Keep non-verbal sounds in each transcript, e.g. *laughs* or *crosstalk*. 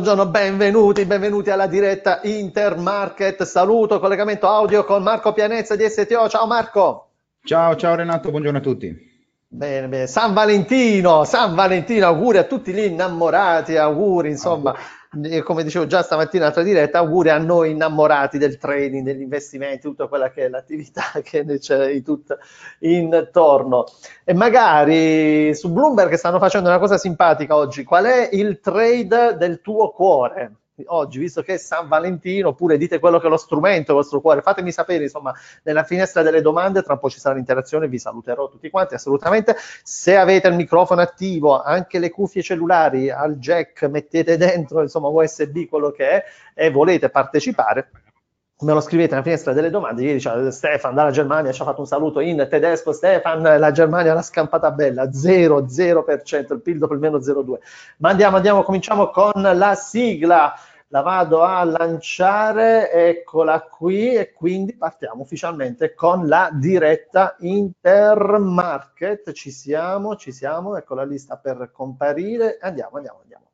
Buongiorno, benvenuti, benvenuti alla diretta Intermarket. Saluto, collegamento audio con Marco Pianezza di STO. Ciao Marco. Ciao, ciao Renato, buongiorno a tutti. Bene, bene. San Valentino, San Valentino, auguri a tutti gli innamorati, auguri, insomma. Allora come dicevo già stamattina altra diretta, auguri a noi innamorati del trading, degli investimenti, tutta quella che è l'attività *laughs* che c'è di tutto intorno. E magari su Bloomberg stanno facendo una cosa simpatica oggi, qual è il trade del tuo cuore? oggi, visto che è San Valentino, oppure dite quello che è lo strumento, il vostro cuore, fatemi sapere, insomma, nella finestra delle domande, tra un po' ci sarà l'interazione, vi saluterò tutti quanti, assolutamente. Se avete il microfono attivo, anche le cuffie cellulari al jack, mettete dentro, insomma, USB, quello che è, e volete partecipare, me lo scrivete nella finestra delle domande, ieri c'è Stefan dalla Germania, ci ha fatto un saluto in tedesco, Stefan, la Germania l'ha scampata bella, 0, 0%, il PIL dopo il meno 0,2. Ma andiamo, andiamo, cominciamo con la sigla la vado a lanciare, eccola qui e quindi partiamo ufficialmente con la diretta intermarket, ci siamo, ci siamo, ecco la lista per comparire, andiamo, andiamo, andiamo.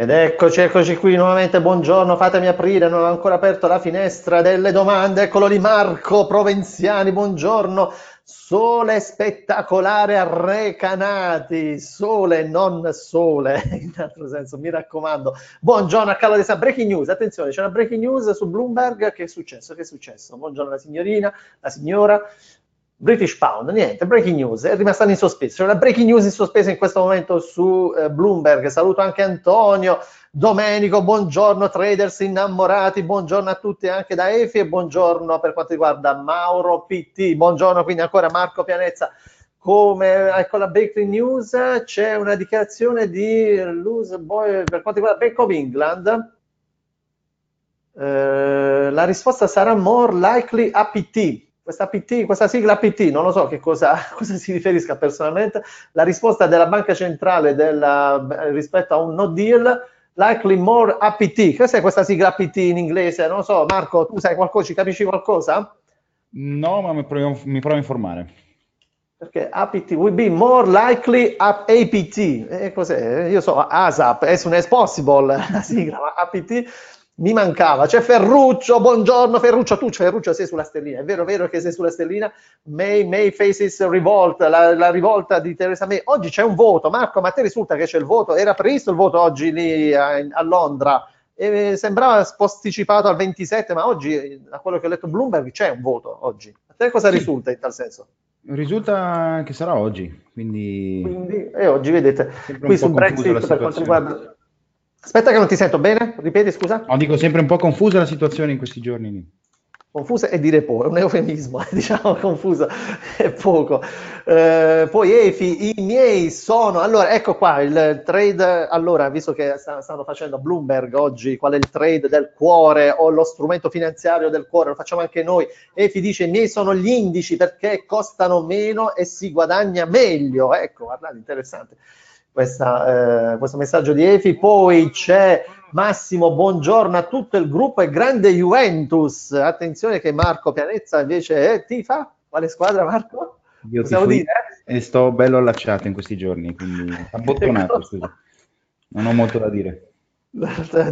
Ed eccoci, eccoci qui nuovamente, buongiorno, fatemi aprire, non ho ancora aperto la finestra delle domande, eccolo lì Marco Provenziani, buongiorno, sole spettacolare a Recanati, sole non sole, *laughs* in altro senso, mi raccomando. Buongiorno a Carlo De San, breaking news, attenzione, c'è una breaking news su Bloomberg, che è successo, che è successo? Buongiorno la signorina, la signora, British Pound, niente, breaking news, è rimasta in sospeso. C'è una breaking news in sospeso in questo momento su eh, Bloomberg. Saluto anche Antonio, Domenico, buongiorno traders innamorati, buongiorno a tutti anche da Efi e buongiorno per quanto riguarda Mauro PT, buongiorno quindi ancora Marco Pianezza. Come con ecco la breaking news c'è una dichiarazione di Lose Boy per quanto riguarda Bank of England. Eh, la risposta sarà more likely APT questa, PT, questa sigla PT, non lo so che cosa, *laughs* cosa, si riferisca personalmente, la risposta della banca centrale della, eh, rispetto a un no deal, likely more APT, cos'è questa sigla APT in inglese? Non lo so, Marco, tu sai qualcosa, ci capisci qualcosa? No, ma mi provo, mi provo a informare. Perché APT will be more likely APT, e eh, cos'è? Io so ASAP, as soon as possible la sigla, ma APT mi mancava, c'è Ferruccio, buongiorno Ferruccio, tu cioè, Ferruccio sei sulla stellina, è vero, vero che sei sulla stellina, May, May Faces Revolt, la, la rivolta di Teresa May, oggi c'è un voto, Marco, ma a te risulta che c'è il voto, era previsto il voto oggi lì a, a Londra, e sembrava posticipato al 27, ma oggi, da eh, quello che ho letto Bloomberg, c'è un voto oggi, a te cosa sì. risulta in tal senso? Risulta che sarà oggi, quindi... quindi e eh, oggi vedete, qui su Brexit per quanto riguarda Aspetta che non ti sento bene, ripeti scusa? No, dico sempre un po' confusa la situazione in questi giorni confusa e dire poco, è un eufemismo, *laughs* eh, diciamo confusa è poco. Eh, poi EFI, i miei sono, allora ecco qua il trade, allora visto che stanno facendo Bloomberg oggi, qual è il trade del cuore o lo strumento finanziario del cuore, lo facciamo anche noi, EFI dice i miei sono gli indici perché costano meno e si guadagna meglio, ecco guardate interessante questa, eh, questo messaggio di Efi. Poi c'è Massimo, buongiorno a tutto il gruppo e grande Juventus. Attenzione che Marco Pianezza invece è eh, tifa. Quale squadra Marco? Io tifo, dire? E sto bello allacciato in questi giorni, quindi *laughs* abbottonato, scusa. Non ho molto da dire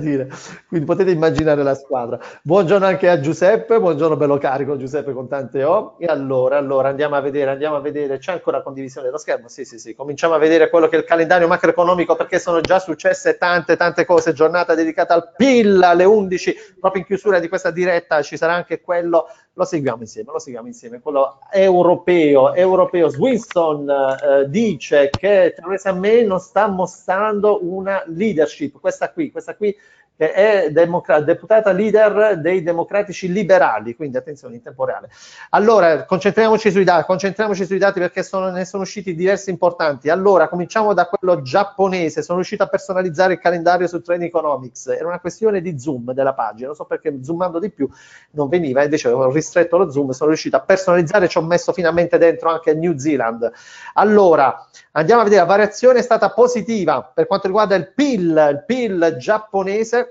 dire. Quindi potete immaginare la squadra. Buongiorno anche a Giuseppe, buongiorno bello carico Giuseppe con tante O. E allora, allora andiamo a vedere, andiamo a vedere, c'è ancora condivisione dello schermo? Sì, sì, sì, cominciamo a vedere quello che è il calendario macroeconomico perché sono già successe tante, tante cose. Giornata dedicata al PIL alle 11, proprio in chiusura di questa diretta ci sarà anche quello lo seguiamo insieme, lo seguiamo insieme, quello europeo, europeo. Swinson eh, dice che Theresa May non sta mostrando una leadership, questa qui, questa qui che è democra- deputata leader dei democratici liberali, quindi attenzione in tempo reale. Allora, concentriamoci sui dati, concentriamoci sui dati perché sono, ne sono usciti diversi importanti. Allora, cominciamo da quello giapponese, sono riuscito a personalizzare il calendario su Trend Economics, era una questione di zoom della pagina, non so perché zoomando di più non veniva, invece ho ristretto lo zoom, sono riuscito a personalizzare, ci ho messo finalmente dentro anche New Zealand. Allora, andiamo a vedere, la variazione è stata positiva per quanto riguarda il PIL, il PIL giapponese,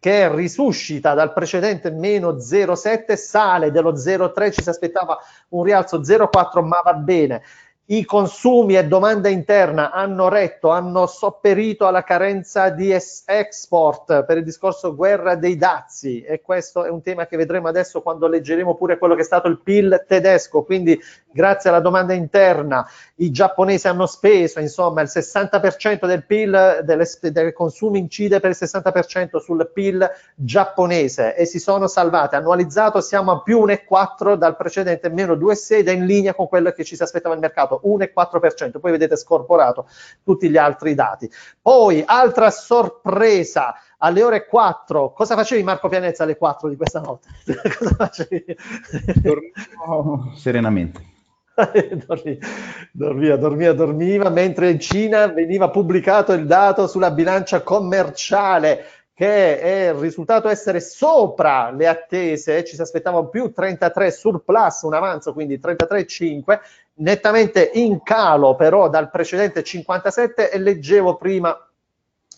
che risuscita dal precedente meno 0,7, sale dello 0,3, ci si aspettava un rialzo 0,4, ma va bene i consumi e domanda interna hanno retto, hanno sopperito alla carenza di export per il discorso guerra dei dazi e questo è un tema che vedremo adesso quando leggeremo pure quello che è stato il PIL tedesco, quindi grazie alla domanda interna i giapponesi hanno speso, insomma il 60% del PIL delle, dei consumi incide per il 60% sul PIL giapponese e si sono salvate, annualizzato siamo a più 1,4 dal precedente, meno 2,6 ed è in linea con quello che ci si aspettava il mercato 1,4%, poi vedete scorporato tutti gli altri dati. Poi, altra sorpresa, alle ore 4, cosa facevi Marco Pianezza alle 4 di questa notte? *laughs* cosa facevi? Dormivo serenamente. *laughs* dormiva, dormiva, dormiva, mentre in Cina veniva pubblicato il dato sulla bilancia commerciale che è risultato essere sopra le attese, ci si aspettava un più 33 surplus, un avanzo quindi 33,5 nettamente in calo però dal precedente 57 e leggevo prima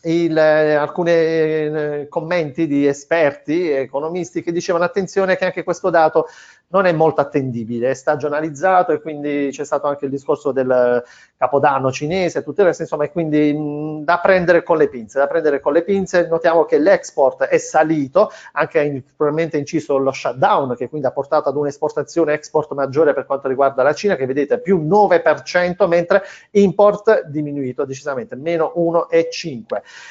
il, eh, alcuni eh, commenti di esperti, economisti che dicevano attenzione che anche questo dato non è molto attendibile, è stagionalizzato e quindi c'è stato anche il discorso del capodanno cinese, e tutto il resto, insomma, e quindi mh, mm, da prendere con le pinze, da prendere con le pinze, notiamo che l'export è salito, anche in, probabilmente inciso lo shutdown, che quindi ha portato ad un'esportazione export maggiore per quanto riguarda la Cina, che vedete più 9%, mentre import diminuito decisamente, meno 1,5%.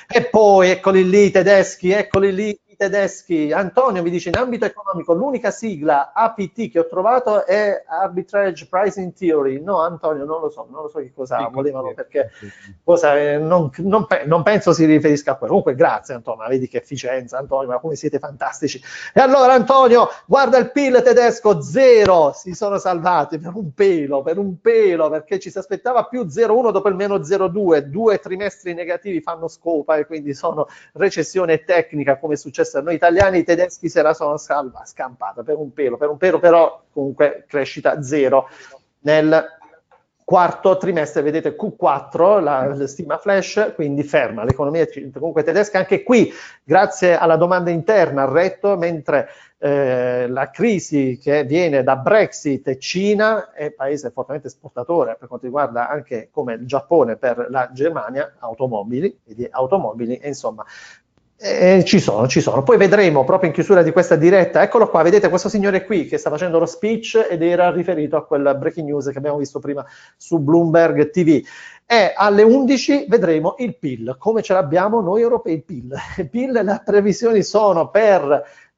E poi eccoli lì i tedeschi, eccoli lì tedeschi. Antonio mi dice in ambito economico l'unica sigla APT che ho trovato è Arbitrage Pricing Theory. No Antonio non lo so, non lo so che cosa sì, volevano perché cosa, eh, non, non, non, penso si riferisca a quello. Comunque grazie Antonio, vedi che efficienza Antonio, ma come siete fantastici. E allora Antonio, guarda il PIL tedesco zero, si sono salvati per un pelo, per un pelo perché ci si aspettava più 0,1 dopo il meno 0,2, due trimestri negativi fanno scopa e quindi sono recessione tecnica come è successo Manchester, noi italiani, e tedeschi se la sono salva, scampata per un pelo, per un pelo però comunque crescita zero. Nel quarto trimestre, vedete Q4, la, la stima flash, quindi ferma l'economia comunque tedesca. Anche qui, grazie alla domanda interna, al retto, mentre eh, la crisi che viene da Brexit e Cina è paese fortemente esportatore per quanto riguarda anche come il Giappone per la Germania, automobili, quindi automobili, e insomma eh, ci sono, ci sono. Poi vedremo proprio in chiusura di questa diretta. Eccolo qua, vedete questo signore qui che sta facendo lo speech ed era riferito a quel breaking news che abbiamo visto prima su Bloomberg TV. E alle 11 vedremo il PIL, come ce l'abbiamo noi europei il PIL. *laughs* Il PIL, le previsioni sono per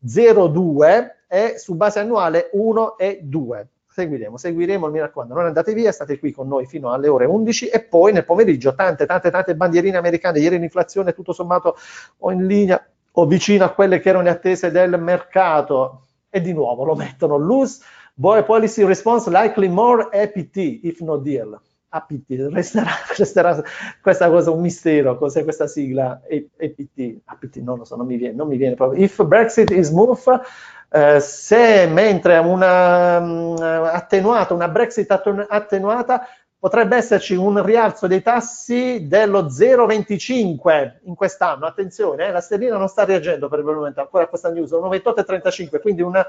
0,2 e su base annuale 1,2 seguiremo, seguiremo, mi raccomando, non andate via, state qui con noi fino alle ore 11 e poi nel pomeriggio tante, tante, tante bandierine americane, ieri l'inflazione tutto sommato o in linea o vicino a quelle che erano le attese del mercato e di nuovo lo mettono loose, boy policy response likely more APT if no deal. APT, resterà, *laughs* resterà, questa cosa un mistero, cos'è questa sigla APT, APT non lo so, non mi viene, non mi viene proprio, if Brexit is smooth, eh, se mentre una um, attenuata, una Brexit attenuata, potrebbe esserci un rialzo dei tassi dello 0,25 in quest'anno, attenzione, eh, la sterlina non sta reagendo per il momento ancora a questa news, 1,28 e 35, quindi una,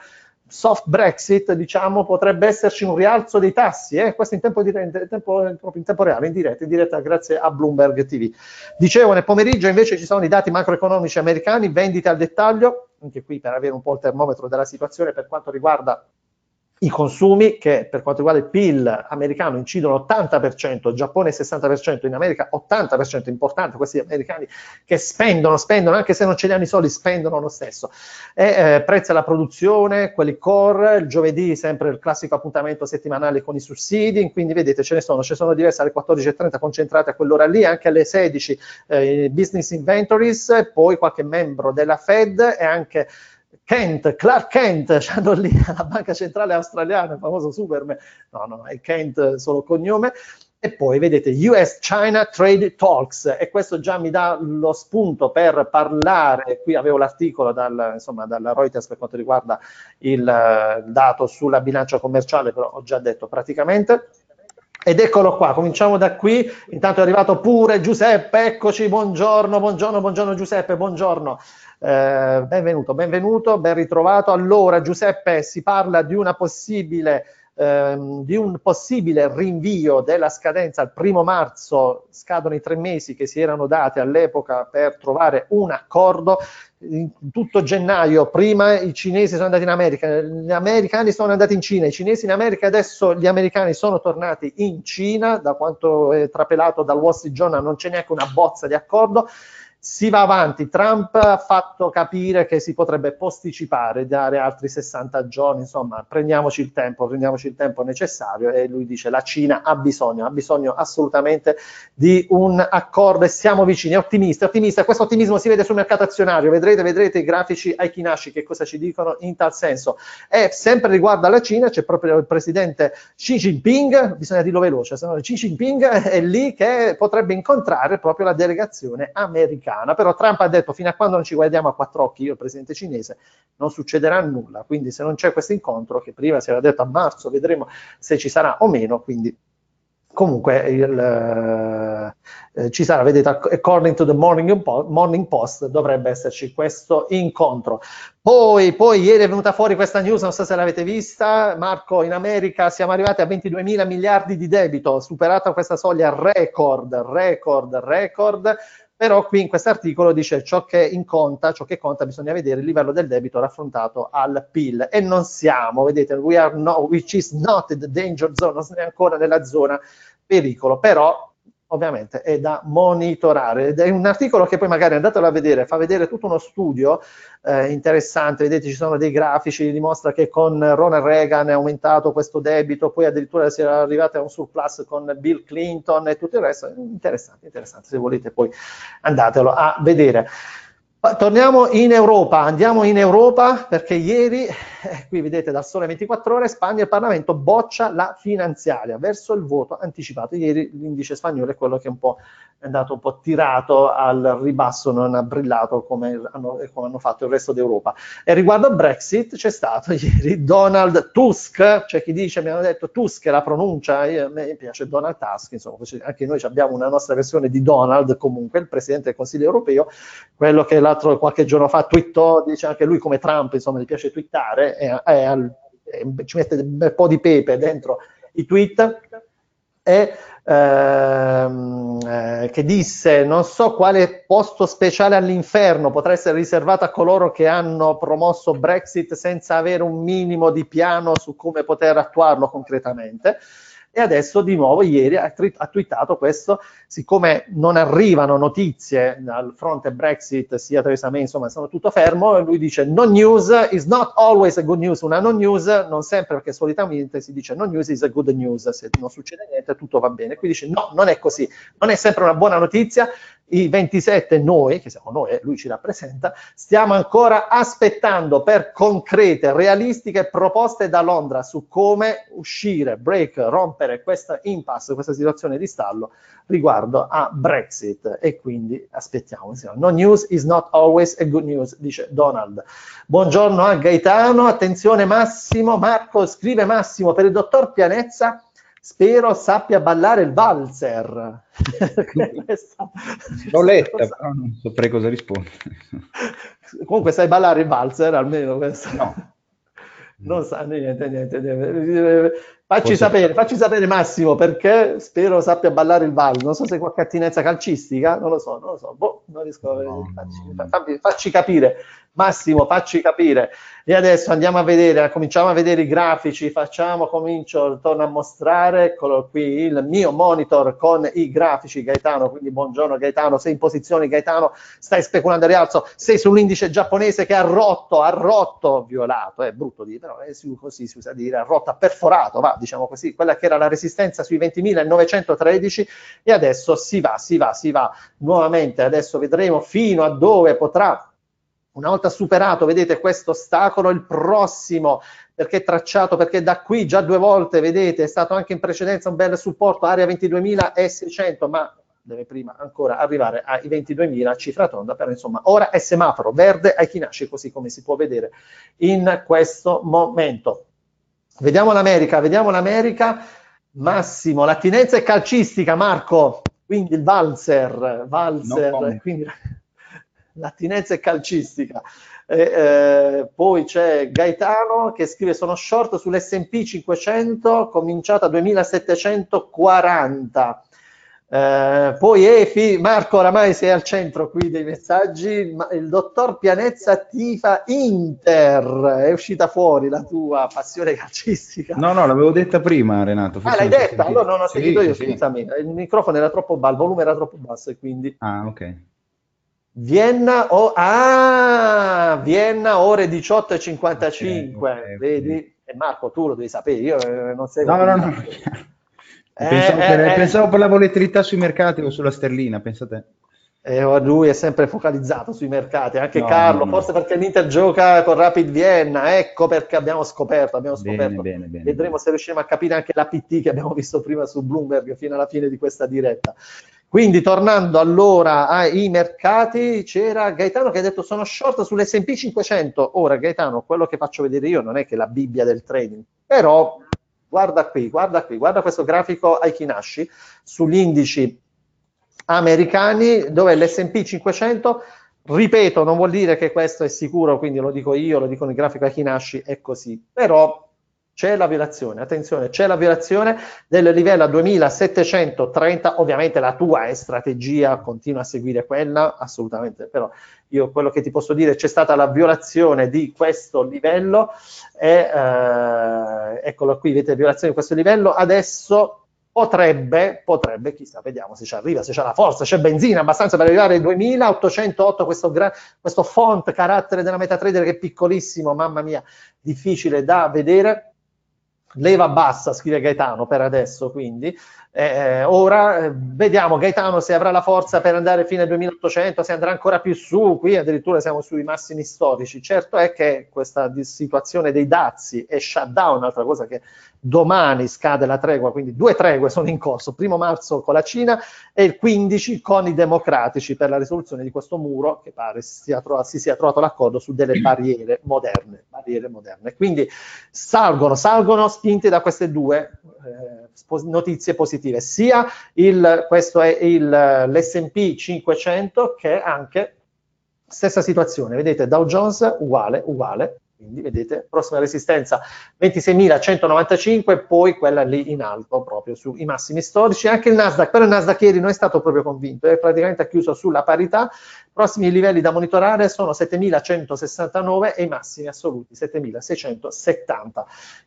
soft Brexit, diciamo, potrebbe esserci un rialzo dei tassi, eh? questo in tempo, diretta, in tempo, in tempo reale, in diretta, in diretta grazie a Bloomberg TV. Dicevo, nel pomeriggio invece ci sono i dati macroeconomici americani, vendite al dettaglio, anche qui per avere un po' il termometro della situazione per quanto riguarda i consumi che per quanto riguarda il PIL americano incidono 80%, Giappone 60%, in America 80%, importante questi americani che spendono, spendono, anche se non ce li hanno i soldi, spendono lo stesso. E, eh, prezzi alla produzione, quelli core, il giovedì sempre il classico appuntamento settimanale con i sussidi, quindi vedete ce ne sono, ce sono diverse alle 14.30 concentrate a quell'ora lì, anche alle 16 eh, business inventories, poi qualche membro della Fed e anche Kent, Clark Kent, *laughs* c'hanno lì alla banca centrale australiana, il famoso Superman, no, no, è Kent eh, solo cognome, e poi vedete US-China Trade Talks e questo già mi dà lo spunto per parlare, qui avevo l'articolo dal, insomma, dalla Reuters per quanto riguarda il eh, dato sulla bilancia commerciale, però ho già detto praticamente, ed eccolo qua, cominciamo da qui. Intanto è arrivato pure Giuseppe, eccoci, buongiorno, buongiorno, buongiorno Giuseppe, buongiorno. Eh, benvenuto, benvenuto, ben ritrovato. Allora Giuseppe, si parla di una possibile ehm, di un possibile rinvio della scadenza al primo marzo, scadono i tre mesi che si erano dati all'epoca per trovare un accordo, in tutto gennaio, prima i cinesi sono andati in America, gli americani sono andati in Cina, i cinesi in America, adesso gli americani sono tornati in Cina, da quanto è trapelato dal Wall Street Journal non c'è neanche una bozza di accordo, si va avanti. Trump ha fatto capire che si potrebbe posticipare, dare altri 60 giorni, insomma, prendiamoci il tempo, prendiamoci il tempo necessario e lui dice la Cina ha bisogno, ha bisogno assolutamente di un accordo e siamo vicini, ottimista, ottimista, questo ottimismo si vede sul mercato azionario, vedrete, vedrete i grafici ai Kinashi che cosa ci dicono in tal senso. E sempre riguardo alla Cina c'è proprio il presidente Xi Jinping, bisogna dirlo veloce, se no Xi Jinping è lì che potrebbe incontrare proprio la delegazione americana americana, però Trump ha detto fino a quando non ci guardiamo a quattro occhi, io il presidente cinese, non succederà nulla, quindi se non c'è questo incontro, che prima si era detto a marzo, vedremo se ci sarà o meno, quindi comunque il, eh, ci sarà, vedete, according to the morning, morning, Post dovrebbe esserci questo incontro. Poi, poi ieri è venuta fuori questa news, non so se l'avete vista, Marco, in America siamo arrivati a 22 mila miliardi di debito, superata questa soglia record, record, record, però qui in questo articolo dice ciò che conta, ciò che conta bisogna vedere il livello del debito raffrontato al PIL e non siamo, vedete, we are no, which is not the danger zone, non siamo ancora nella zona pericolo, però ovviamente è da monitorare. Ed è un articolo che poi magari andatelo a vedere, fa vedere tutto uno studio eh, interessante, vedete ci sono dei grafici, dimostra che con Ronald Reagan è aumentato questo debito, poi addirittura si è arrivati a un surplus con Bill Clinton e tutto il resto, interessante, interessante, se volete poi andatelo a vedere. Torniamo in Europa, andiamo in Europa perché ieri, eh, qui vedete da sole 24 ore, Spagna e Parlamento boccia la finanziaria verso il voto anticipato. Ieri l'indice spagnolo è quello che è, un po', è andato un po' tirato al ribasso, non ha brillato come hanno, come hanno fatto il resto d'Europa. E riguardo a Brexit c'è stato *laughs* ieri Donald Tusk, c'è chi dice, mi hanno detto Tusk la pronuncia, io, a me piace Donald Tusk, insomma anche noi abbiamo una nostra versione di Donald comunque, il Presidente del Consiglio europeo, quello che la l'altro qualche giorno fa twittò, dice anche lui come Trump, insomma, gli piace twittare, è, è, è, ci mette un bel po' di pepe dentro i tweet, e, ehm, eh, che disse non so quale posto speciale all'inferno potrà essere riservato a coloro che hanno promosso Brexit senza avere un minimo di piano su come poter attuarlo concretamente e adesso di nuovo ieri ha, ha twittato questo, siccome non arrivano notizie al fronte Brexit, sia Teresa May, insomma, sono tutto fermo, lui dice no news is not always a good news, una no news, non sempre perché solitamente si dice no news is a good news, se non succede niente tutto va bene, qui dice no, non è così, non è sempre una buona notizia, i 27 noi, che siamo noi, eh, lui ci rappresenta, stiamo ancora aspettando per concrete, realistiche proposte da Londra su come uscire, break, rompere questa impasse, questa situazione di stallo riguardo a Brexit e quindi aspettiamo. No news is not always a good news, dice Donald. Buongiorno a Gaetano, attenzione Massimo, Marco scrive Massimo per il dottor Pianezza Spero sappia ballare il valzer. *laughs* L'ho letta, però non saprei cosa rispondere. *laughs* Comunque sai ballare il valzer, almeno questo. No. *laughs* Non sa niente, niente, niente. Facci sapere, facci sapere Massimo perché spero sappia ballare il valzer. Non so se qualche attinenza calcistica, non lo so, non lo so. Boh, non riesco a... No, facci, no. facci capire. Massimo, facci capire. E adesso andiamo a vedere, cominciamo a vedere i grafici, facciamo, comincio, torno a mostrare, eccolo qui, il mio monitor con i grafici, Gaetano, quindi buongiorno Gaetano, sei in posizione Gaetano, stai speculando a rialzo, sei sull'indice giapponese che ha rotto, ha rotto, violato, è brutto dire, però è così si usa dire, ha rotto, ha perforato, va, diciamo così, quella che era la resistenza sui 20.913 e adesso si va, si va, si va nuovamente, adesso vedremo fino a dove potrà una volta superato, vedete, questo ostacolo, il prossimo, perché è tracciato, perché da qui già due volte, vedete, è stato anche in precedenza un bel supporto, area 22.600, ma deve prima ancora arrivare ai 22.000 cifra tonda, però insomma ora è semaforo verde ai chi nasce, così come si può vedere in questo momento. Vediamo l'America, vediamo l'America, Massimo, l'attinenza è calcistica, Marco, quindi il valzer, valzer, no quindi l'attinenza è calcistica. E, eh, poi c'è Gaetano che scrive sono short sull'S&P 500 cominciata 2740. Eh, poi Efi, Marco oramai sei al centro qui dei messaggi, Ma il dottor Pianezza tifa Inter, è uscita fuori la tua passione calcistica. No, no, l'avevo detta prima Renato. Ah, l'hai detta? Allora non ho sì, io, sì. scusami, il microfono era troppo basso, il volume era troppo basso e quindi... Ah, ok. Vienna, o- ah, Vienna ore 18.55, okay, okay, vedi? Okay. Eh, e Marco, tu lo devi sapere, io eh, non seguo. No, no, no. Eh, pensavo, eh, per, eh, pensavo, per, la volatilità sui mercati o sulla sterlina, pensate. Oh, lui è sempre focalizzato sui mercati, anche no, Carlo, no, forse perché l'Inter gioca con Rapid Vienna, ecco perché abbiamo scoperto, abbiamo scoperto. Bene, bene, Vedremo bene. se riusciremo a capire anche l'APT che abbiamo visto prima su Bloomberg fino alla fine di questa diretta. Quindi tornando allora ai mercati, c'era Gaetano che ha detto sono short sull'S&P 500. Ora Gaetano, quello che faccio vedere io non è che la Bibbia del trading, però guarda qui, guarda qui, guarda questo grafico ai Kinashi sugli indici americani dove l'S&P 500, ripeto, non vuol dire che questo è sicuro, quindi lo dico io, lo dicono il grafico ai Kinashi, è così, però c'è la violazione, attenzione, c'è la violazione del livello 2730, ovviamente la tua è strategia, continua a seguire quella, assolutamente, però io quello che ti posso dire, c'è stata la violazione di questo livello, e, eh, eccolo qui, vedete, violazione di questo livello, adesso potrebbe, potrebbe, chissà, vediamo se ci arriva, se c'è la forza, c'è benzina abbastanza per arrivare ai 2808, questo, gra- questo font carattere della MetaTrader che è piccolissimo, mamma mia, difficile da vedere, leva bassa, scrive Gaetano per adesso, quindi eh, eh, ora eh, vediamo Gaetano se avrà la forza per andare fino al 2800, se andrà ancora più su, qui addirittura siamo sui massimi storici. Certo è che questa situazione dei dazi e shutdown, un'altra cosa che domani scade la tregua, quindi due tregue sono in corso, primo marzo con la Cina e il 15 con i democratici per la risoluzione di questo muro che pare si sia, trovato, si sia trovato l'accordo su delle barriere moderne, barriere moderne. Quindi salgono, salgono spinte da queste due. Eh, notizie positive, sia il, questo è il, l'S&P 500 che anche stessa situazione, vedete Dow Jones uguale, uguale, quindi vedete prossima resistenza 26.195 poi quella lì in alto proprio sui massimi storici anche il Nasdaq però il Nasdaq ieri non è stato proprio convinto è praticamente chiuso sulla parità prossimi livelli da monitorare sono 7.169 e i massimi assoluti 7.670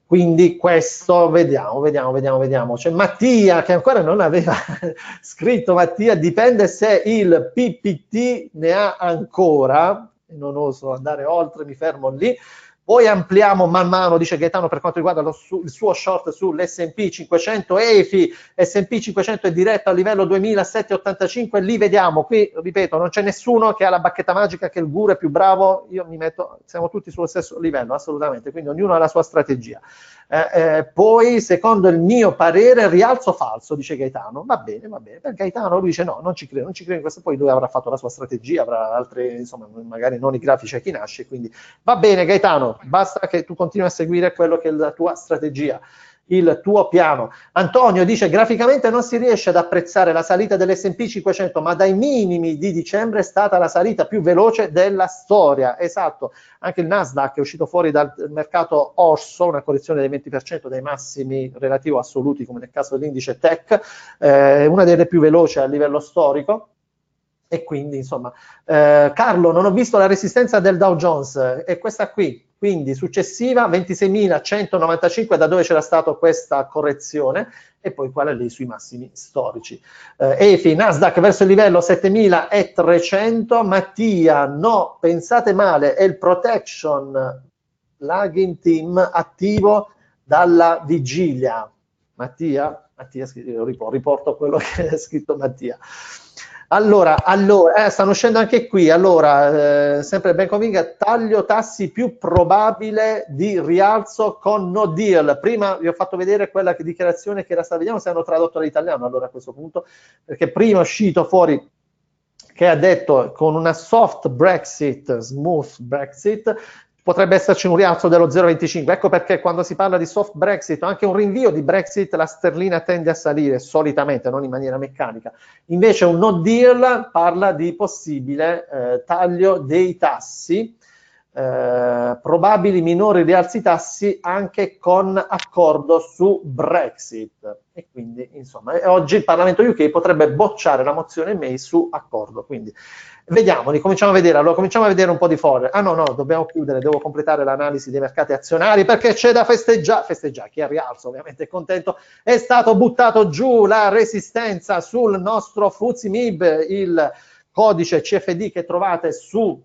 quindi questo vediamo vediamo vediamo vediamo c'è Mattia che ancora non aveva *laughs* scritto Mattia dipende se il PPT ne ha ancora non oso andare oltre, mi fermo lì, poi ampliamo man mano, dice Gaetano, per quanto riguarda su, il suo short sull'S&P 500 EFI, S&P 500 è diretto a livello 2785, lì vediamo, qui ripeto, non c'è nessuno che ha la bacchetta magica, che il guru è più bravo, io mi metto, siamo tutti sullo stesso livello, assolutamente, quindi ognuno ha la sua strategia. Eh, eh, poi, secondo il mio parere, rialzo falso, dice Gaetano, va bene, va bene, per Gaetano lui dice no, non ci credo, non ci credo in questo, poi lui avrà fatto la sua strategia, avrà altre, insomma, magari non i grafici a chi nasce, quindi va bene Gaetano, basta che tu continui a seguire quello che è la tua strategia il tuo piano. Antonio dice graficamente non si riesce ad apprezzare la salita dell'S&P 500, ma dai minimi di dicembre è stata la salita più veloce della storia. Esatto, anche il Nasdaq è uscito fuori dal mercato orso, una correzione del 20% dei massimi relativi assoluti, come nel caso dell'indice tech, eh, una delle più veloci a livello storico. E quindi, insomma, eh, Carlo, non ho visto la resistenza del Dow Jones, è questa qui, quindi successiva 26.195 da dove c'era stata questa correzione e poi qual è lì sui massimi storici. Eh, EFI, Nasdaq verso il livello 7.300, Mattia, no, pensate male, è il protection lagging team attivo dalla vigilia. Mattia, Mattia riporto quello *laughs* che ha scritto Mattia. Allora, allora eh, stanno uscendo anche qui, allora, eh, sempre ben of taglio tassi più probabile di rialzo con no deal. Prima vi ho fatto vedere quella dichiarazione che era stata, vediamo se hanno tradotto l'italiano allora a questo punto, perché prima è uscito fuori che ha detto con una soft Brexit, smooth Brexit, potrebbe esserci un rialzo dello 0,25. Ecco perché quando si parla di soft Brexit o anche un rinvio di Brexit, la sterlina tende a salire solitamente, non in maniera meccanica. Invece un no deal parla di possibile eh, taglio dei tassi, eh, probabili minori rialzi tassi anche con accordo su Brexit. E quindi, insomma, oggi il Parlamento UK potrebbe bocciare la mozione May su accordo. Quindi, vediamoli, cominciamo a vedere. Allora, cominciamo a vedere un po' di fuori Ah, no, no, dobbiamo chiudere, devo completare l'analisi dei mercati azionari perché c'è da festeggiare. Festeggiare, chi è rialzo ovviamente è contento. È stato buttato giù la resistenza sul nostro Fuzimib il codice CFD che trovate su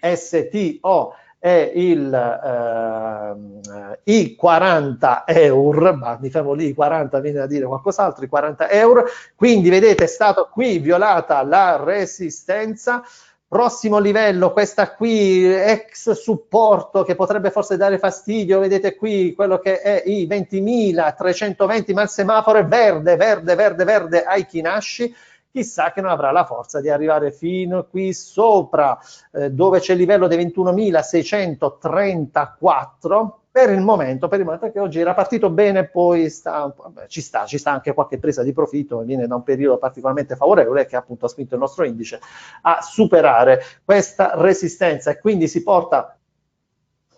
STO è il, eh, i 40 euro, ma mi fermo lì i 40 viene a dire qualcos'altro, i 40 euro, quindi vedete è stata qui violata la resistenza, prossimo livello, questa qui, ex supporto che potrebbe forse dare fastidio, vedete qui quello che è i 20.320, ma il semaforo è verde, verde, verde, verde ai chi nasci, chissà che non avrà la forza di arrivare fino qui sopra, eh, dove c'è il livello dei 21.634 per il momento, per il momento che oggi era partito bene, poi sta, vabbè, ci sta, ci sta anche qualche presa di profitto, viene da un periodo particolarmente favorevole che appunto ha spinto il nostro indice a superare questa resistenza e quindi si porta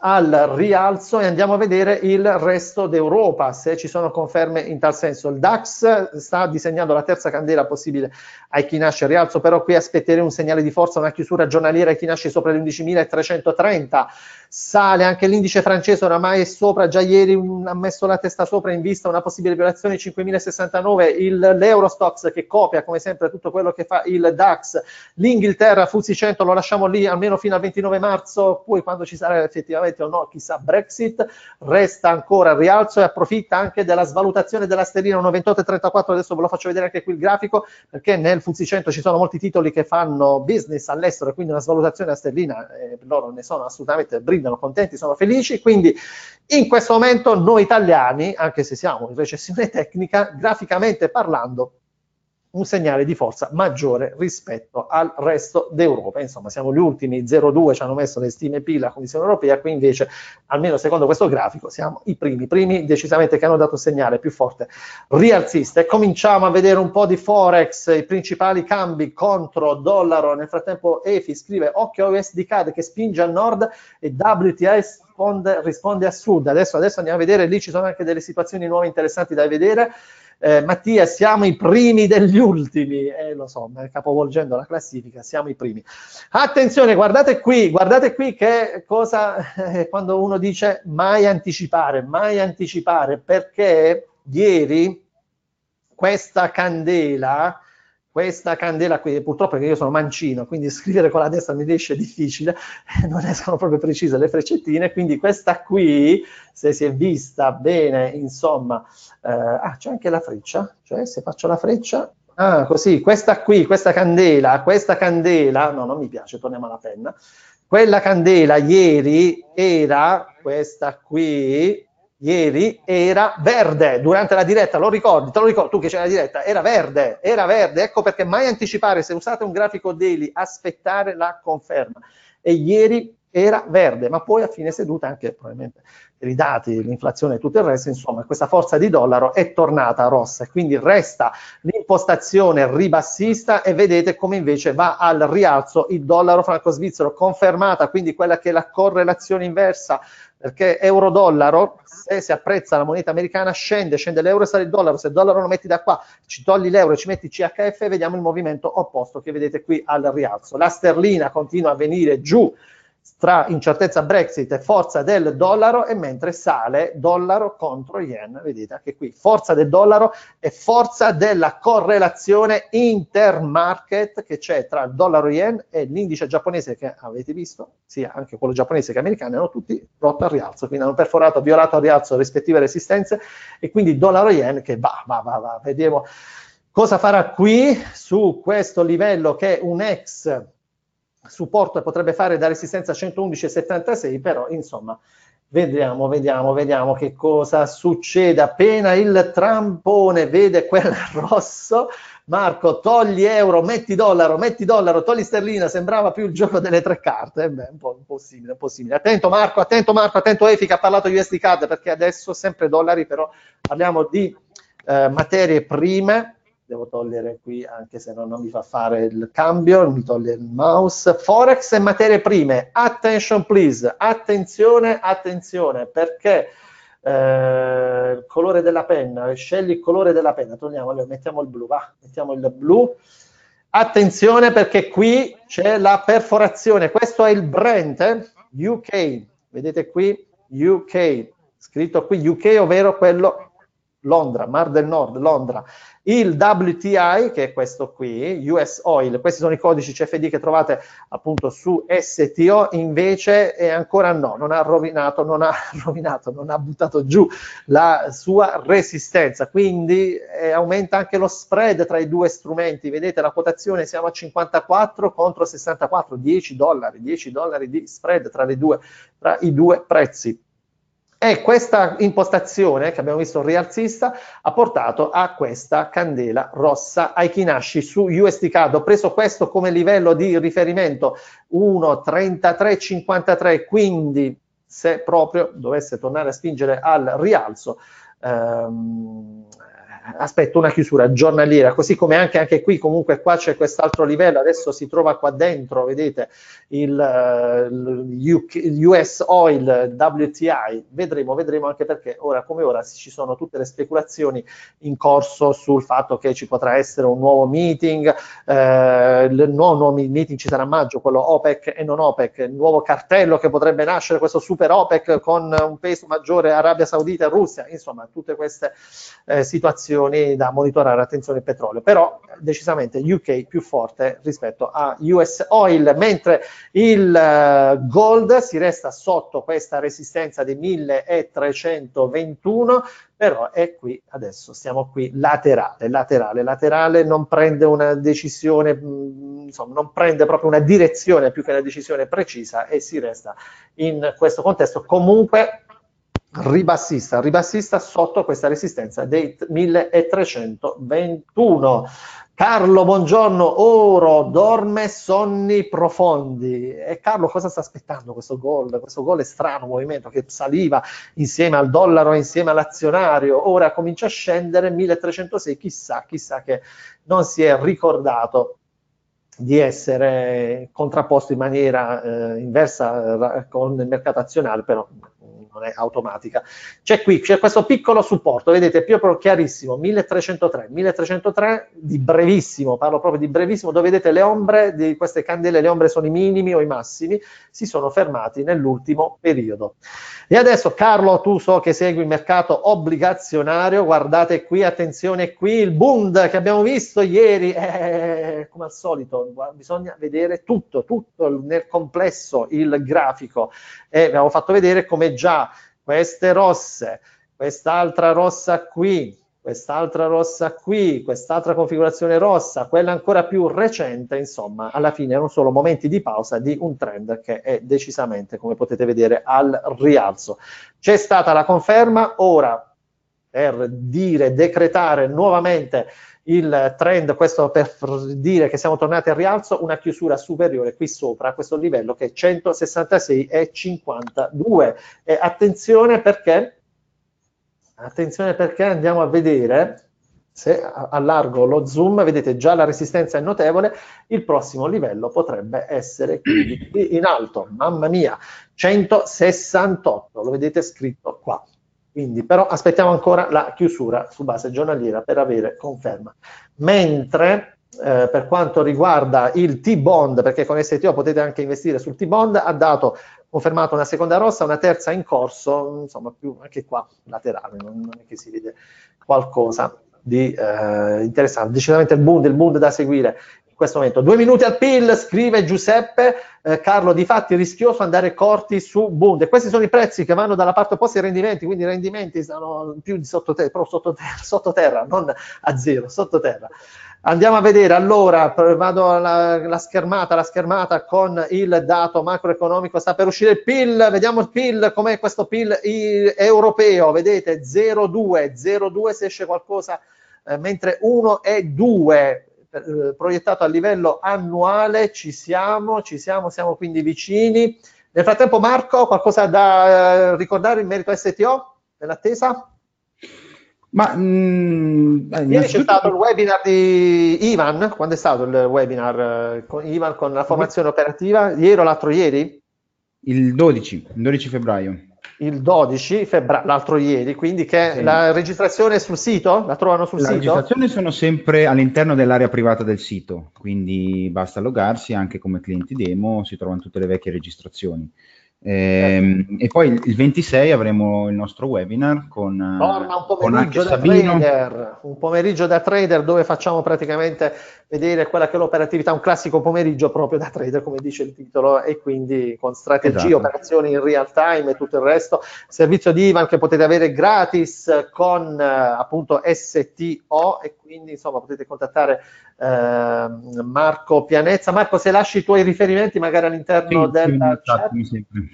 al rialzo e andiamo a vedere il resto d'Europa, se ci sono conferme in tal senso. Il DAX sta disegnando la terza candela possibile ai Kinash rialzo, però qui aspetterei un segnale di forza, una chiusura giornaliera ai nasce sopra le 11.330. Sale anche l'indice francese, oramai è sopra, già ieri ha messo la testa sopra in vista una possibile violazione 5.069. L'Eurostox che copia come sempre tutto quello che fa il DAX. L'Inghilterra, Fusi 100, lo lasciamo lì almeno fino al 29 marzo, poi quando ci sarà effettivamente o no, chissà Brexit, resta ancora al rialzo e approfitta anche della svalutazione della sterlina 1,2834, adesso ve lo faccio vedere anche qui il grafico, perché nel FTSE 100 ci sono molti titoli che fanno business all'estero e quindi una svalutazione a sterlina, eh, loro ne sono assolutamente, brindano contenti, sono felici, quindi in questo momento noi italiani, anche se siamo in recessione *laughs* tecnica, graficamente parlando, un segnale di forza maggiore rispetto al resto d'Europa. Insomma, siamo gli ultimi, 0,2 ci hanno messo le stime PIL la Commissione europea, qui invece, almeno secondo questo grafico, siamo i primi, primi decisamente che hanno dato un segnale più forte rialzista. E cominciamo a vedere un po' di Forex, i principali cambi contro dollaro. Nel frattempo EFI scrive occhio USD CAD che spinge a nord e WTS risponde, risponde a sud. Adesso, adesso andiamo a vedere, lì ci sono anche delle situazioni nuove interessanti da vedere eh, Mattia, siamo i primi degli ultimi. Eh, lo so, capovolgendo la classifica, siamo i primi. Attenzione, guardate qui, guardate qui che cosa eh, quando uno dice mai anticipare, mai anticipare, perché ieri questa candela questa candela qui, purtroppo perché io sono mancino, quindi scrivere con la destra mi riesce difficile, *laughs* non escono proprio precise le freccettine, quindi questa qui, se si è vista bene, insomma, eh, ah, c'è anche la freccia, cioè se faccio la freccia, ah, così, questa qui, questa candela, questa candela, no, non mi piace, torniamo alla penna, quella candela ieri era questa qui, ieri era verde durante la diretta, lo ricordi, te lo ricordi tu che c'era la diretta, era verde, era verde, ecco perché mai anticipare, se usate un grafico daily, aspettare la conferma. E ieri era verde, ma poi a fine seduta anche probabilmente per i dati, l'inflazione e tutto il resto, insomma, questa forza di dollaro è tornata rossa e quindi resta l'impostazione ribassista e vedete come invece va al rialzo il dollaro franco svizzero, confermata quindi quella che è la correlazione inversa perché euro-dollaro, se si apprezza la moneta americana, scende, scende l'euro e sale il dollaro, se il dollaro lo metti da qua, ci togli l'euro e ci metti CHF, vediamo il movimento opposto che vedete qui al rialzo. La sterlina continua a venire giù tra incertezza Brexit e forza del dollaro e mentre sale dollaro contro yen, vedete anche qui forza del dollaro e forza della correlazione intermarket che c'è tra il dollaro yen e l'indice giapponese che avete visto, sia anche quello giapponese che americano, hanno tutti rotto al rialzo, quindi hanno perforato, violato al rialzo rispettive resistenze e quindi il dollaro yen che va, va, va, va, vediamo cosa farà qui su questo livello che è un ex supporto potrebbe fare da resistenza 111 e 76, però insomma vediamo, vediamo, vediamo che cosa succede. Appena il trampone vede quel *laughs* rosso, Marco, togli euro, metti dollaro, metti dollaro, togli sterlina, sembrava più il gioco delle tre carte, eh Beh, un po' impossibile, impossibile. Attento Marco, attento Marco, attento Efi che ha parlato di USD card, perché adesso sempre dollari, però parliamo di eh, materie prime, devo togliere qui anche se no non mi fa fare il cambio, mi toglie il mouse, forex e materie prime, attention please, attenzione, attenzione, perché eh, il colore della penna, scegli il colore della penna, torniamo, mettiamo il blu, va, mettiamo il blu, attenzione perché qui c'è la perforazione, questo è il Brent, eh? UK, vedete qui, UK, scritto qui UK, ovvero quello Londra, Mar del Nord, Londra il WTI, che è questo qui, US Oil, questi sono i codici CFD che trovate appunto su STO, invece è ancora no, non ha rovinato, non ha *laughs* rovinato, non ha buttato giù la sua resistenza, quindi eh, aumenta anche lo spread tra i due strumenti, vedete la quotazione siamo a 54 contro 64, 10 dollari, 10 dollari di spread tra, due, tra i due prezzi. E questa impostazione che abbiamo visto rialzista ha portato a questa candela rossa Aikinashi su USD CAD. Ho preso questo come livello di riferimento 1,3353, quindi se proprio dovesse tornare a spingere al rialzo, ehm, aspetto una chiusura giornaliera, così come anche, anche qui comunque qua c'è quest'altro livello, adesso si trova qua dentro, vedete, il, eh, il US Oil WTI, vedremo, vedremo anche perché ora come ora ci sono tutte le speculazioni in corso sul fatto che ci potrà essere un nuovo meeting, eh, il nuovo, nuovo meeting ci sarà a maggio, quello OPEC e non OPEC, il nuovo cartello che potrebbe nascere, questo super OPEC con un peso maggiore Arabia Saudita e Russia, insomma tutte queste eh, situazioni situazioni da monitorare, attenzione il petrolio, però decisamente UK più forte rispetto a US Oil, mentre il eh, gold si resta sotto questa resistenza di 1321, però è qui adesso, siamo qui laterale, laterale, laterale, non prende una decisione, mm, insomma, non prende proprio una direzione più che una decisione precisa e si resta in questo contesto comunque ribassista, ribassista sotto questa resistenza dei 1321. Carlo, buongiorno, oro, dorme sonni profondi. E Carlo cosa sta aspettando questo gol? Questo gol è strano, movimento che saliva insieme al dollaro, insieme all'azionario, ora comincia a scendere 1306, chissà, chissà che non si è ricordato di essere contrapposto in maniera eh, inversa eh, con il mercato azionario, però non è automatica. C'è qui, c'è questo piccolo supporto, vedete, più proprio chiarissimo, 1303, 1303 di brevissimo, parlo proprio di brevissimo, dove vedete le ombre di queste candele, le ombre sono i minimi o i massimi, si sono fermati nell'ultimo periodo. E adesso Carlo, tu so che segui il mercato obbligazionario, guardate qui, attenzione qui, il Bund che abbiamo visto ieri, eh, eh come al solito, bisogna vedere tutto, tutto nel complesso, il grafico. E abbiamo fatto vedere come già queste rosse, quest'altra rossa qui, quest'altra rossa qui, quest'altra configurazione rossa, quella ancora più recente, insomma, alla fine erano solo momenti di pausa di un trend che è decisamente, come potete vedere, al rialzo. C'è stata la conferma, ora per dire, decretare nuovamente il trend, questo per dire che siamo tornati al rialzo, una chiusura superiore qui sopra a questo livello che è 166,52. E attenzione perché Attenzione perché andiamo a vedere, se allargo lo zoom, vedete già la resistenza è notevole, il prossimo livello potrebbe essere qui in alto, mamma mia, 168, lo vedete scritto qua. Quindi, però aspettiamo ancora la chiusura su base giornaliera per avere conferma. Mentre eh, per quanto riguarda il T-Bond, perché con STO potete anche investire sul T-Bond, ha dato confermata una seconda rossa, una terza in corso, insomma più anche qua laterale, non è che si vede qualcosa di eh, interessante. Decisamente il Bund, il Bund da seguire in questo momento. Due minuti al PIL, scrive Giuseppe, eh, Carlo, di fatti è rischioso andare corti su Bund. E questi sono i prezzi che vanno dalla parte opposta ai rendimenti, quindi i rendimenti sono più di sottoterra, sottoterra, sottoterra non a zero, sottoterra. Andiamo a vedere, allora, vado alla, alla schermata, la schermata con il dato macroeconomico, sta per uscire il PIL, vediamo il PIL, com'è questo PIL il, europeo, vedete, 0,2, 0,2 se esce qualcosa, eh, mentre 1,2 eh, proiettato a livello annuale, ci siamo, ci siamo, siamo quindi vicini. Nel frattempo Marco, qualcosa da eh, ricordare in merito a STO, nell'attesa? Ma mh, mm, eh, innanzitutto... c'è stato il webinar di Ivan, quando è stato il webinar eh, con Ivan con la formazione operativa? Ieri o l'altro ieri? Il 12, il 12 febbraio. Il 12 febbraio, l'altro ieri, quindi che sì. la registrazione è sul sito? La trovano sul la sito? Le registrazioni sono sempre all'interno dell'area privata del sito, quindi basta logarsi anche come clienti demo, si trovano tutte le vecchie registrazioni. E, ehm, certo. e, poi il 26 avremo il nostro webinar con, Torna un con da Sabino. trader, un pomeriggio da trader dove facciamo praticamente vedere quella che è l'operatività, un classico pomeriggio proprio da trader, come dice il titolo, e quindi con strategie, esatto. operazioni in real time e tutto il resto. Servizio di Ivan che potete avere gratis con eh, appunto STO e quindi insomma potete contattare eh, Marco Pianezza. Marco, se lasci i tuoi riferimenti magari all'interno sì, della sì, chat. Sempre.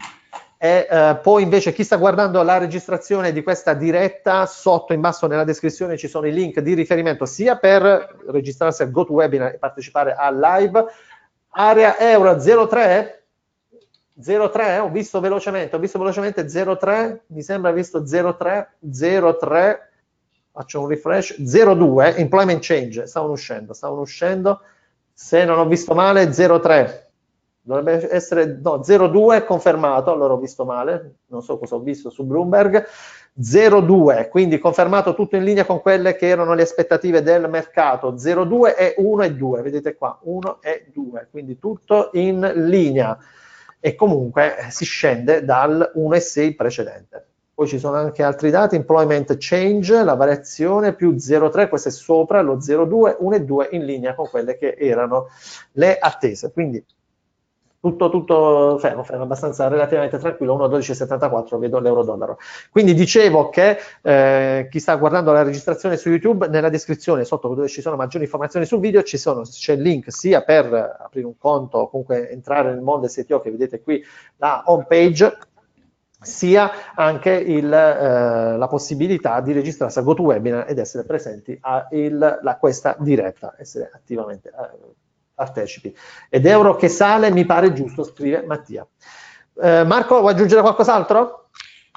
E eh, poi invece chi sta guardando la registrazione di questa diretta, sotto in basso nella descrizione ci sono i link di riferimento sia per registrarsi al GoToWebinar e partecipare al live, area Euro 03, 03, ho visto velocemente, ho visto velocemente 03, mi sembra visto 03, 03, faccio un refresh, 02, employment change, stavano uscendo, stavano uscendo, se non ho visto male 03, dovrebbe essere no, 0,2 confermato, allora ho visto male, non so cosa ho visto su Bloomberg, 0,2, quindi confermato tutto in linea con quelle che erano le aspettative del mercato, 0,2 e 1,2, vedete qua, 1,2, quindi tutto in linea e comunque si scende dal 1,6 precedente. Poi ci sono anche altri dati, employment change, la variazione più 0,3, questo è sopra lo 0,2, 1,2 in linea con quelle che erano le attese. Quindi tutto, tutto fermo, fermo, abbastanza relativamente tranquillo, 1,1274 vedo l'euro-dollaro. Quindi dicevo che eh, chi sta guardando la registrazione su YouTube, nella descrizione sotto dove ci sono maggiori informazioni sul video, sono, c'è il link sia per aprire un conto o comunque entrare nel mondo STO che vedete qui, la home page, sia anche il, eh, la possibilità di registrarsi a GoToWebinar ed essere presenti a, il, a questa diretta, essere attivamente... Eh, partecipi. Ed euro che sale mi pare giusto, scrive Mattia. Eh, Marco, vuoi aggiungere qualcos'altro?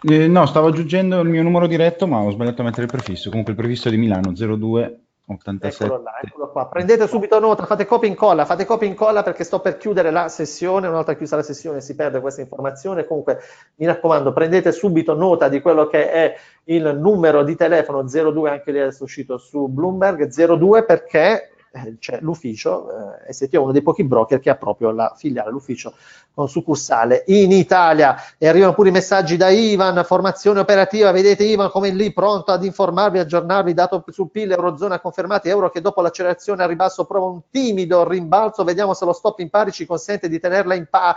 Eh, no, stavo aggiungendo il mio numero diretto, ma ho sbagliato a mettere il prefisso. Comunque il prefisso è di Milano 02 87. Eccolo là, eccolo qua. Prendete subito nota, fate copia e incolla, fate copia e incolla perché sto per chiudere la sessione, una volta chiusa la sessione si perde questa informazione, comunque mi raccomando, prendete subito nota di quello che è il numero di telefono 02, anche lì è uscito su Bloomberg, 02 perché eh, c'è cioè, l'ufficio, eh, ST è uno dei pochi broker che ha proprio la filiale, l'ufficio con succursale in Italia e arrivano pure i messaggi da Ivan, formazione operativa, vedete Ivan come lì pronto ad informarvi, aggiornarvi, dato sul PIL, Eurozona confermati, Euro che dopo l'accelerazione a ribasso prova un timido rimbalzo, vediamo se lo stop in pari ci consente di tenerla in pa-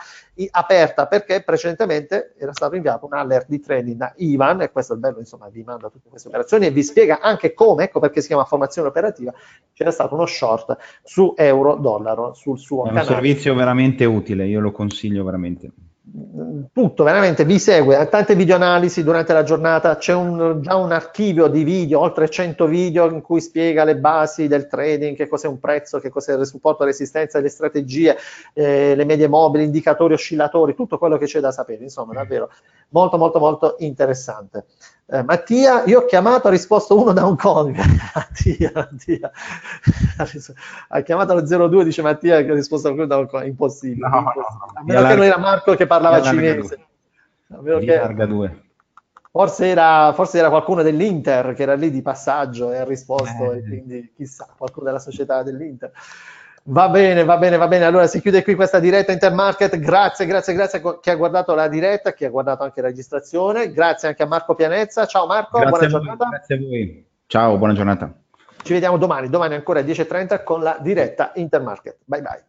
aperta perché precedentemente era stato inviato un alert di trading da Ivan e questo è il bello insomma vi manda tutte queste operazioni e vi spiega anche come, ecco perché si chiama formazione operativa, c'era stato uno short su euro dollaro sul suo è un servizio veramente utile, io lo consiglio consiglio veramente. Mm, tutto, veramente, vi segue, eh, tante videoanalisi durante la giornata, c'è un, già un archivio di video, oltre 100 video in cui spiega le basi del trading, che cos'è un prezzo, che cos'è il supporto, la resistenza, le strategie, eh, le medie mobili, indicatori oscillatori, tutto quello che c'è da sapere, insomma, davvero molto molto molto interessante. Eh, Mattia, io ho chiamato, ha risposto uno da Hong Kong. *laughs* Mattia, Mattia. ha chiamato allo 02, dice Mattia che ha risposto a quello da Hong Kong. Impossibile. No, impossibile. No, no, a meno che non era Marco che parlava cinese. A meno che... Forse era, forse era, qualcuno dell'Inter che era lì di passaggio e ha risposto, eh. e quindi chissà, qualcuno della società dell'Inter. Va bene, va bene, va bene. Allora si chiude qui questa diretta Intermarket. Grazie, grazie, grazie a chi ha guardato la diretta, chi ha guardato anche la registrazione. Grazie anche a Marco Pianezza. Ciao Marco, grazie buona giornata. grazie a voi. Ciao, buona giornata. Ci vediamo domani, domani ancora alle 10.30 con la diretta Intermarket. Bye bye.